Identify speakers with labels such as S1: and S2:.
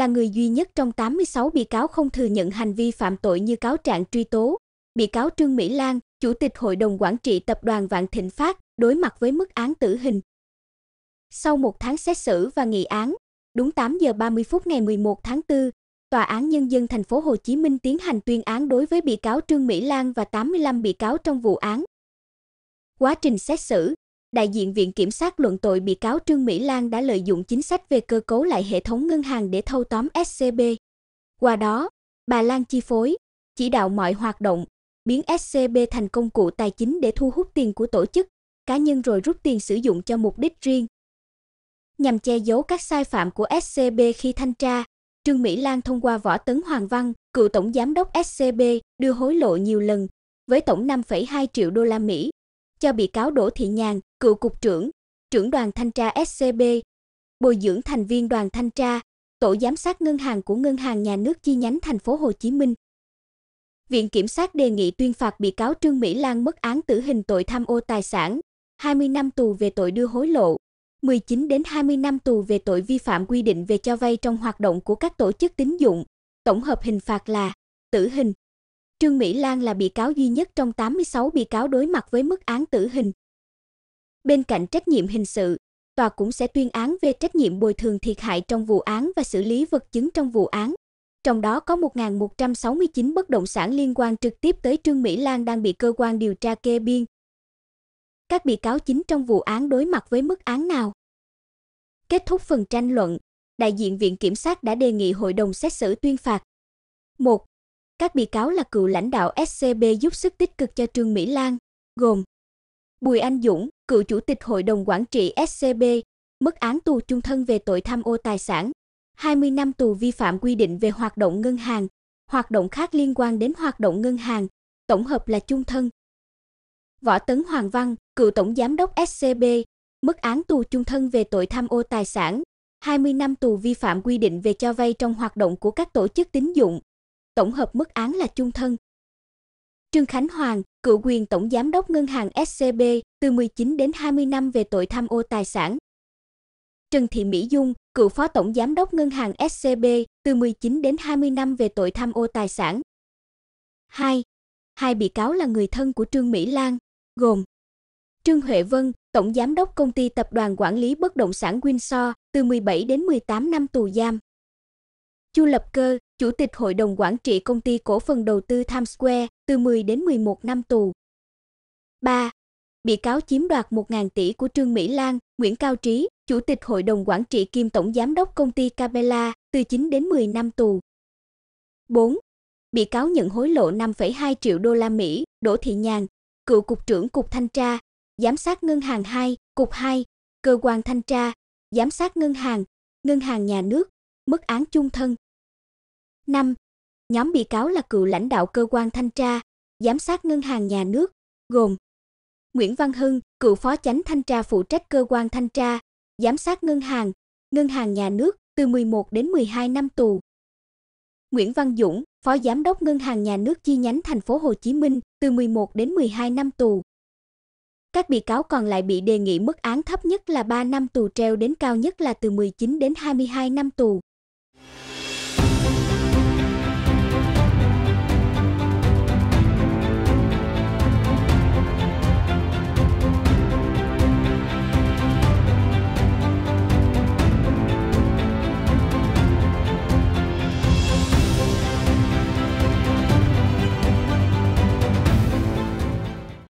S1: là người duy nhất trong 86 bị cáo không thừa nhận hành vi phạm tội như cáo trạng truy tố. Bị cáo Trương Mỹ Lan, Chủ tịch Hội đồng Quản trị Tập đoàn Vạn Thịnh Phát, đối mặt với mức án tử hình. Sau một tháng xét xử và nghị án, đúng 8 giờ 30 phút ngày 11 tháng 4, Tòa án Nhân dân thành phố Hồ Chí Minh tiến hành tuyên án đối với bị cáo Trương Mỹ Lan và 85 bị cáo trong vụ án. Quá trình xét xử, đại diện Viện Kiểm sát luận tội bị cáo Trương Mỹ Lan đã lợi dụng chính sách về cơ cấu lại hệ thống ngân hàng để thâu tóm SCB. Qua đó, bà Lan chi phối, chỉ đạo mọi hoạt động, biến SCB thành công cụ tài chính để thu hút tiền của tổ chức, cá nhân rồi rút tiền sử dụng cho mục đích riêng. Nhằm che giấu các sai phạm của SCB khi thanh tra, Trương Mỹ Lan thông qua Võ Tấn Hoàng Văn, cựu tổng giám đốc SCB, đưa hối lộ nhiều lần với tổng 5,2 triệu đô la Mỹ cho bị cáo Đỗ Thị Nhàn, cựu cục trưởng, trưởng đoàn thanh tra SCB, bồi dưỡng thành viên đoàn thanh tra, tổ giám sát ngân hàng của Ngân hàng Nhà nước chi nhánh thành phố Hồ Chí Minh. Viện kiểm sát đề nghị tuyên phạt bị cáo Trương Mỹ Lan mức án tử hình tội tham ô tài sản, 20 năm tù về tội đưa hối lộ, 19 đến 20 năm tù về tội vi phạm quy định về cho vay trong hoạt động của các tổ chức tín dụng. Tổng hợp hình phạt là tử hình. Trương Mỹ Lan là bị cáo duy nhất trong 86 bị cáo đối mặt với mức án tử hình. Bên cạnh trách nhiệm hình sự, tòa cũng sẽ tuyên án về trách nhiệm bồi thường thiệt hại trong vụ án và xử lý vật chứng trong vụ án. Trong đó có 1.169 bất động sản liên quan trực tiếp tới Trương Mỹ Lan đang bị cơ quan điều tra kê biên. Các bị cáo chính trong vụ án đối mặt với mức án nào? Kết thúc phần tranh luận, đại diện Viện Kiểm sát đã đề nghị hội đồng xét xử tuyên phạt. 1. Các bị cáo là cựu lãnh đạo SCB giúp sức tích cực cho Trương Mỹ Lan, gồm Bùi Anh Dũng, cựu chủ tịch hội đồng quản trị SCB, mức án tù chung thân về tội tham ô tài sản, 20 năm tù vi phạm quy định về hoạt động ngân hàng, hoạt động khác liên quan đến hoạt động ngân hàng, tổng hợp là chung thân. Võ Tấn Hoàng Văn, cựu tổng giám đốc SCB, mức án tù chung thân về tội tham ô tài sản, 20 năm tù vi phạm quy định về cho vay trong hoạt động của các tổ chức tín dụng, tổng hợp mức án là chung thân. Trương Khánh Hoàng, cựu quyền tổng giám đốc ngân hàng SCB, từ 19 đến 20 năm về tội tham ô tài sản. Trần Thị Mỹ Dung, cựu phó tổng giám đốc ngân hàng SCB, từ 19 đến 20 năm về tội tham ô tài sản. 2. Hai bị cáo là người thân của Trương Mỹ Lan, gồm Trương Huệ Vân, tổng giám đốc công ty tập đoàn quản lý bất động sản Windsor, từ 17 đến 18 năm tù giam. Chu Lập Cơ, Chủ tịch Hội đồng Quản trị Công ty Cổ phần Đầu tư Times Square, từ 10 đến 11 năm tù. 3. Bị cáo chiếm đoạt 1.000 tỷ của Trương Mỹ Lan, Nguyễn Cao Trí, Chủ tịch Hội đồng Quản trị kiêm Tổng Giám đốc Công ty Capella, từ 9 đến 10 năm tù. 4. Bị cáo nhận hối lộ 5,2 triệu đô la Mỹ, Đỗ Thị Nhàn, cựu Cục trưởng Cục Thanh tra, Giám sát Ngân hàng 2, Cục 2, Cơ quan Thanh tra, Giám sát Ngân hàng, Ngân hàng Nhà nước, mức án chung thân. 5. Nhóm bị cáo là cựu lãnh đạo cơ quan thanh tra, giám sát ngân hàng nhà nước, gồm Nguyễn Văn Hưng, cựu phó chánh thanh tra phụ trách cơ quan thanh tra, giám sát ngân hàng, ngân hàng nhà nước từ 11 đến 12 năm tù. Nguyễn Văn Dũng, phó giám đốc ngân hàng nhà nước chi nhánh thành phố Hồ Chí Minh từ 11 đến 12 năm tù. Các bị cáo còn lại bị đề nghị mức án thấp nhất là 3 năm tù treo đến cao nhất là từ 19 đến 22 năm tù.